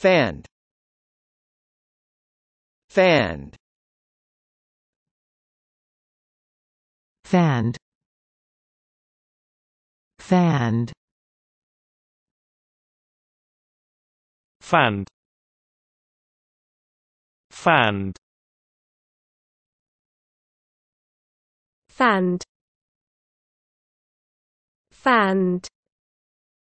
Fand Fand Fand Fand Fand Fand Fand Fand